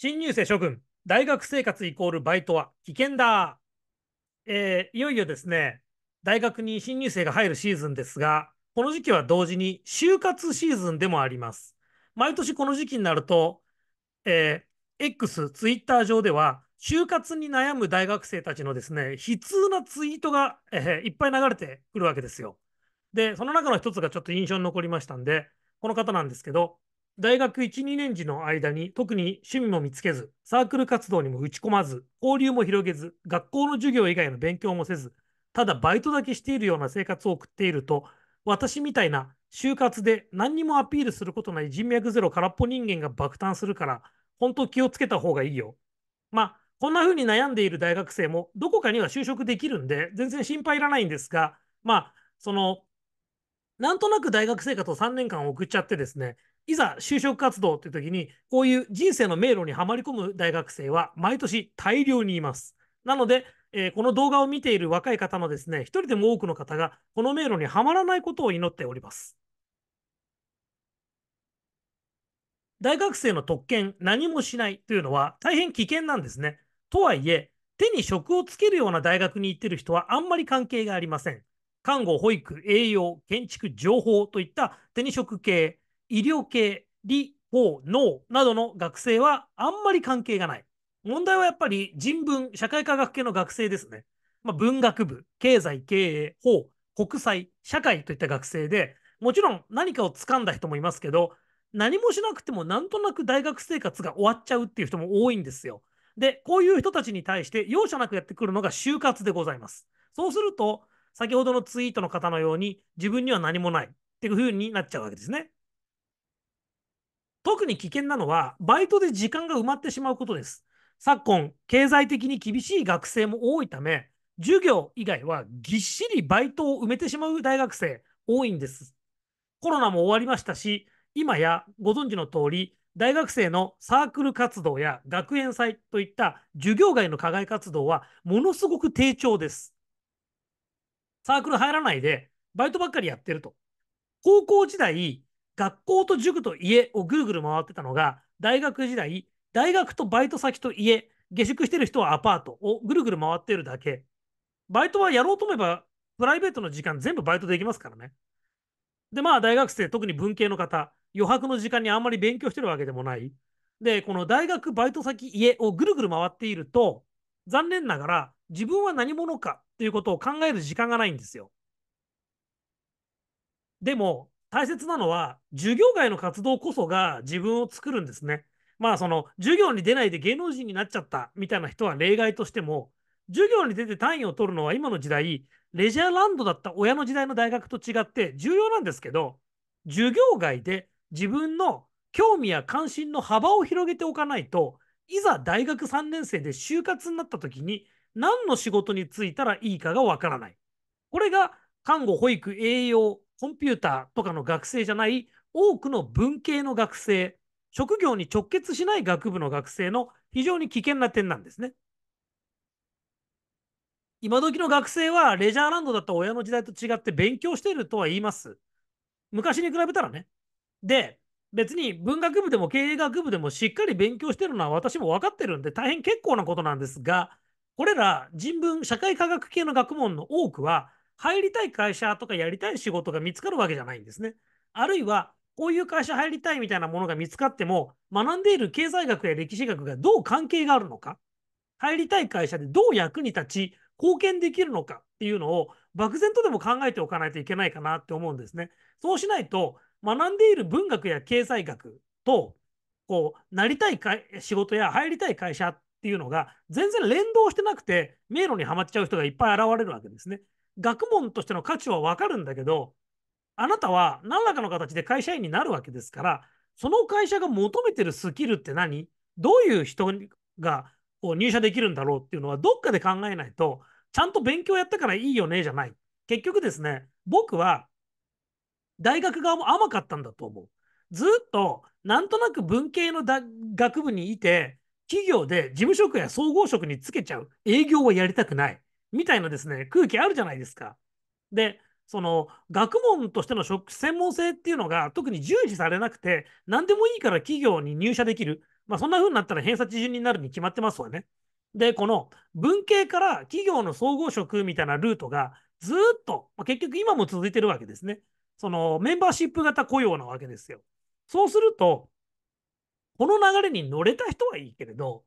新入生諸君、大学生活イコールバイトは危険だ。えー、いよいよですね、大学に新入生が入るシーズンですが、この時期は同時に就活シーズンでもあります。毎年この時期になると、えー、X、Twitter 上では、就活に悩む大学生たちのですね、悲痛なツイートが、えー、いっぱい流れてくるわけですよ。で、その中の一つがちょっと印象に残りましたんで、この方なんですけど、大学1、2年時の間に特に趣味も見つけず、サークル活動にも打ち込まず、交流も広げず、学校の授業以外の勉強もせず、ただバイトだけしているような生活を送っていると、私みたいな就活で何にもアピールすることない人脈ゼロ空っぽ人間が爆誕するから、本当気をつけた方がいいよ。まあ、こんな風に悩んでいる大学生も、どこかには就職できるんで、全然心配いらないんですが、まあ、その、なんとなく大学生活を3年間送っちゃってですね、いざ就職活動っていう時に、こういう人生の迷路にはまり込む大学生は毎年大量にいます。なので、えー、この動画を見ている若い方のですね、一人でも多くの方がこの迷路にはまらないことを祈っております。大学生の特権、何もしないというのは大変危険なんですね。とはいえ、手に職をつけるような大学に行ってる人はあんまり関係がありません。看護、保育、栄養、建築、情報といった手に職系、医療系、理、法、脳などの学生はあんまり関係がない。問題はやっぱり人文、社会科学系の学生ですね。まあ、文学部、経済、経営、法、国際、社会といった学生で、もちろん何かを掴んだ人もいますけど、何もしなくてもなんとなく大学生活が終わっちゃうっていう人も多いんですよ。で、こういう人たちに対して容赦なくやってくるのが就活でございます。そうすると、先ほどのツイートの方のように、自分には何もないっていうふうになっちゃうわけですね。特に危険なのは、バイトで時間が埋まってしまうことです。昨今、経済的に厳しい学生も多いため、授業以外はぎっしりバイトを埋めてしまう大学生多いんです。コロナも終わりましたし、今やご存知の通り、大学生のサークル活動や学園祭といった授業外の課外活動はものすごく低調です。サークル入らないでバイトばっかりやってると。高校時代、学校と塾と家をぐるぐる回ってたのが、大学時代、大学とバイト先と家、下宿してる人はアパートをぐるぐる回ってるだけ。バイトはやろうと思えば、プライベートの時間全部バイトできますからね。で、まあ大学生、特に文系の方、余白の時間にあんまり勉強してるわけでもない。で、この大学、バイト先、家をぐるぐる回っていると、残念ながら自分は何者かということを考える時間がないんですよ。でも、大切なのは、授業外の活動こそが自分を作るんですね。まあ、その、授業に出ないで芸能人になっちゃったみたいな人は例外としても、授業に出て単位を取るのは今の時代、レジャーランドだった親の時代の大学と違って重要なんですけど、授業外で自分の興味や関心の幅を広げておかないと、いざ大学3年生で就活になった時に何の仕事に就いたらいいかがわからない。これが看護、保育、栄養、コンピューターとかの学生じゃない多くの文系の学生、職業に直結しない学部の学生の非常に危険な点なんですね。今時の学生はレジャーランドだった親の時代と違って勉強しているとは言います。昔に比べたらね。で、別に文学部でも経営学部でもしっかり勉強してるのは私も分かってるんで大変結構なことなんですが、これら人文社会科学系の学問の多くは入りたい会社とかやりたい仕事が見つかるわけじゃないんですね。あるいは、こういう会社入りたいみたいなものが見つかっても、学んでいる経済学や歴史学がどう関係があるのか、入りたい会社でどう役に立ち、貢献できるのかっていうのを、漠然とでも考えておかないといけないかなって思うんですね。そうしないと、学んでいる文学や経済学と、こう、なりたい仕事や入りたい会社っていうのが、全然連動してなくて、迷路にはまっちゃう人がいっぱい現れるわけですね。学問としての価値はわかるんだけど、あなたは何らかの形で会社員になるわけですから、その会社が求めてるスキルって何どういう人が入社できるんだろうっていうのはどっかで考えないと、ちゃんと勉強やったからいいよねじゃない。結局ですね、僕は大学側も甘かったんだと思う。ずっとなんとなく文系の学部にいて、企業で事務職や総合職につけちゃう営業はやりたくない。みたいなですね、空気あるじゃないですか。で、その学問としての専門性っていうのが特に重視されなくて、何でもいいから企業に入社できる。まあ、そんな風になったら偏差値順になるに決まってますわね。で、この文系から企業の総合職みたいなルートがずっと、まあ、結局今も続いてるわけですね。そのメンバーシップ型雇用なわけですよ。そうすると、この流れに乗れた人はいいけれど、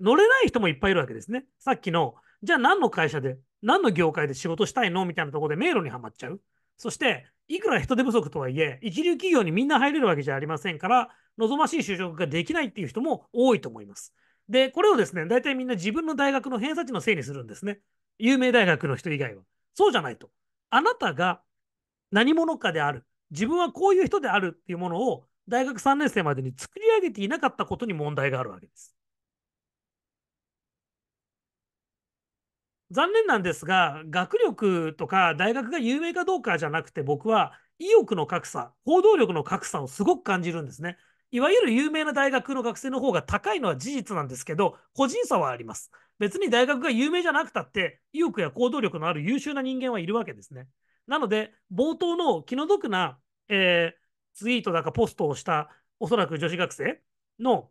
乗れない人もいっぱいいるわけですね。さっきのじゃあ何の会社で、何の業界で仕事したいのみたいなところで迷路にはまっちゃう。そして、いくら人手不足とはいえ、一流企業にみんな入れるわけじゃありませんから、望ましい就職ができないっていう人も多いと思います。で、これをですね、大体みんな自分の大学の偏差値のせいにするんですね。有名大学の人以外は。そうじゃないと。あなたが何者かである。自分はこういう人であるっていうものを大学3年生までに作り上げていなかったことに問題があるわけです。残念なんですが、学力とか大学が有名かどうかじゃなくて、僕は意欲の格差、行動力の格差をすごく感じるんですね。いわゆる有名な大学の学生の方が高いのは事実なんですけど、個人差はあります。別に大学が有名じゃなくたって、意欲や行動力のある優秀な人間はいるわけですね。なので、冒頭の気の毒な、えー、ツイートだかポストをした、おそらく女子学生の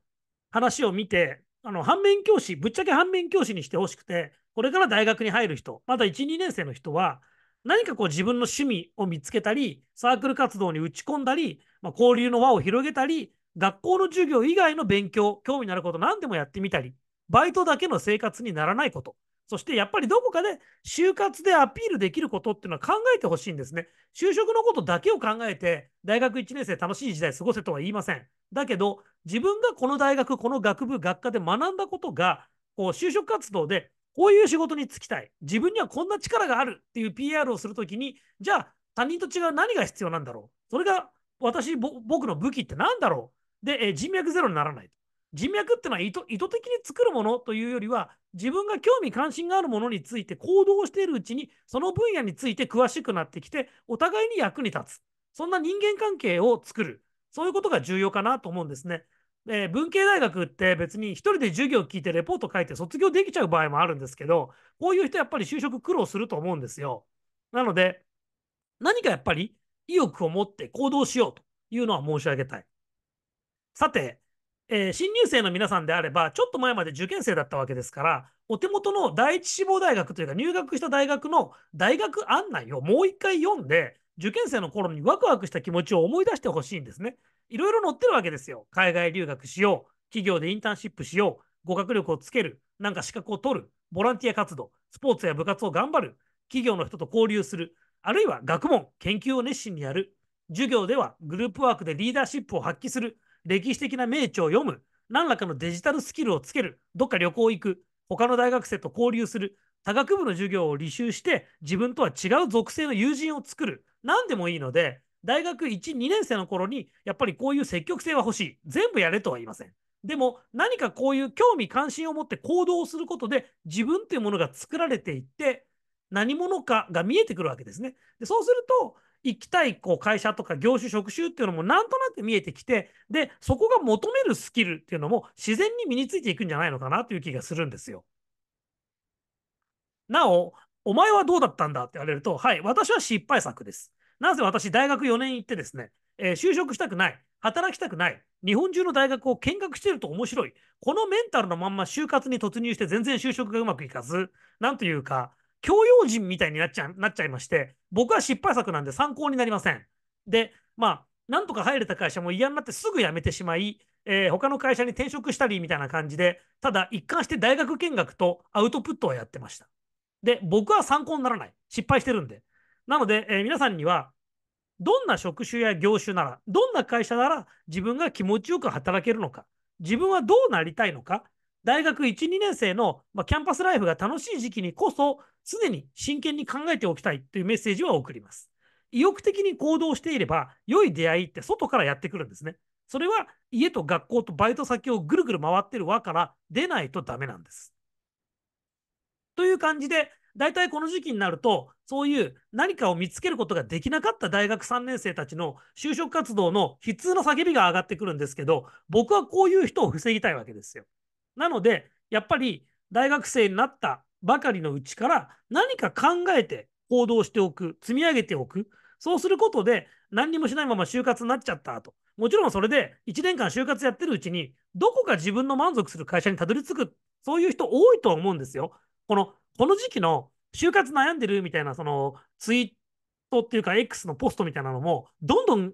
話を見て、あの、反面教師、ぶっちゃけ反面教師にしてほしくて、これから大学に入る人、また1、2年生の人は、何かこう自分の趣味を見つけたり、サークル活動に打ち込んだり、まあ、交流の輪を広げたり、学校の授業以外の勉強、興味のあること何でもやってみたり、バイトだけの生活にならないこと。そしてやっぱりどこかで就活でアピールできることっていうのは考えてほしいんですね。就職のことだけを考えて、大学1年生楽しい時代過ごせとは言いません。だけど、自分がこの大学、この学部、学科で学んだことが、こう就職活動でこういう仕事に就きたい。自分にはこんな力があるっていう PR をするときに、じゃあ他人と違う何が必要なんだろう。それが私、僕の武器って何だろう。で、え人脈ゼロにならない。人脈ってのは意図的に作るものというよりは、自分が興味関心があるものについて行動しているうちに、その分野について詳しくなってきて、お互いに役に立つ。そんな人間関係を作る。そういうことが重要かなと思うんですね。えー、文系大学って別に一人で授業を聞いてレポート書いて卒業できちゃう場合もあるんですけど、こういう人やっぱり就職苦労すると思うんですよ。なので、何かやっぱり意欲を持って行動しようというのは申し上げたい。さて、えー、新入生の皆さんであれば、ちょっと前まで受験生だったわけですから、お手元の第一志望大学というか、入学した大学の大学案内をもう一回読んで、受験生の頃にワクワクした気持ちを思い出してほしいんですね。いろいろ載ってるわけですよ。海外留学しよう、企業でインターンシップしよう、語学力をつける、なんか資格を取る、ボランティア活動、スポーツや部活を頑張る、企業の人と交流する、あるいは学問、研究を熱心にやる、授業ではグループワークでリーダーシップを発揮する、歴史的な名著を読む、何らかのデジタルスキルをつける、どっか旅行行く、他の大学生と交流する、他学部の授業を履修して、自分とは違う属性の友人を作る、何でもいいので、大学1、2年生の頃に、やっぱりこういう積極性は欲しい。全部やれとは言いません。でも、何かこういう興味関心を持って行動をすることで、自分というものが作られていって、何者かが見えてくるわけですね。でそうすると行きたいこう会社とか業種職種っていうのもなんとなく見えてきてでそこが求めるスキルっていうのも自然に身についていくんじゃないのかなという気がするんですよ。なおお前はどうだったんだって言われるとはい私は失敗作です。なぜ私大学4年行ってですね、えー、就職したくない働きたくない日本中の大学を見学してると面白いこのメンタルのまんま就活に突入して全然就職がうまくいかずなんというか教養人みたいになっちゃなっちゃいまして、僕は失敗作なんで参考になりません。で、まあ、なんとか入れた会社も嫌になってすぐ辞めてしまい、えー、他の会社に転職したりみたいな感じで、ただ一貫して大学見学とアウトプットはやってました。で、僕は参考にならない。失敗してるんで。なので、えー、皆さんには、どんな職種や業種なら、どんな会社なら自分が気持ちよく働けるのか、自分はどうなりたいのか、大学1、2年生の、まあ、キャンパスライフが楽しい時期にこそ、常に真剣に考えておきたいというメッセージは送ります。意欲的に行動していれば、良い出会いって外からやってくるんですね。それは家と学校とバイト先をぐるぐる回ってる輪から出ないとダメなんです。という感じで、大体この時期になると、そういう何かを見つけることができなかった大学3年生たちの就職活動の悲痛な叫びが上がってくるんですけど、僕はこういう人を防ぎたいわけですよ。なので、やっぱり大学生になったばかりのうちから何か考えて行動しておく、積み上げておく。そうすることで何にもしないまま就活になっちゃったと。もちろんそれで1年間就活やってるうちに、どこか自分の満足する会社にたどり着く、そういう人多いとは思うんですよ。この、この時期の就活悩んでるみたいな、そのツイートっていうか X のポストみたいなのも、どんどん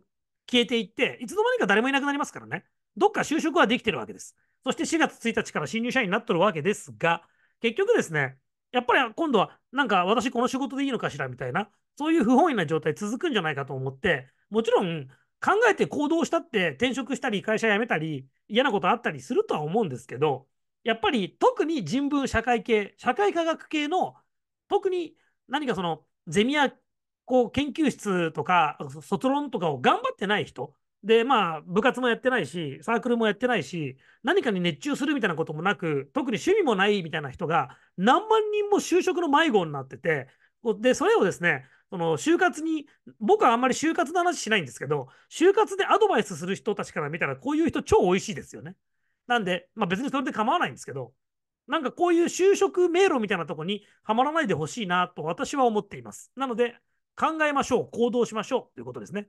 消えていって、いつの間にか誰もいなくなりますからね。どっか就職はできてるわけです。そして4月1日から新入社員になっとるわけですが、結局ですね、やっぱり今度は、なんか私この仕事でいいのかしらみたいな、そういう不本意な状態続くんじゃないかと思って、もちろん考えて行動したって転職したり会社辞めたり嫌なことあったりするとは思うんですけど、やっぱり特に人文社会系、社会科学系の特に何かそのゼミやこう研究室とか卒論とかを頑張ってない人、で、まあ、部活もやってないし、サークルもやってないし、何かに熱中するみたいなこともなく、特に趣味もないみたいな人が、何万人も就職の迷子になってて、で、それをですね、その就活に、僕はあんまり就活の話しないんですけど、就活でアドバイスする人たちから見たら、こういう人超美味しいですよね。なんで、まあ別にそれで構わないんですけど、なんかこういう就職迷路みたいなとこにはまらないでほしいなと私は思っています。なので、考えましょう、行動しましょうということですね。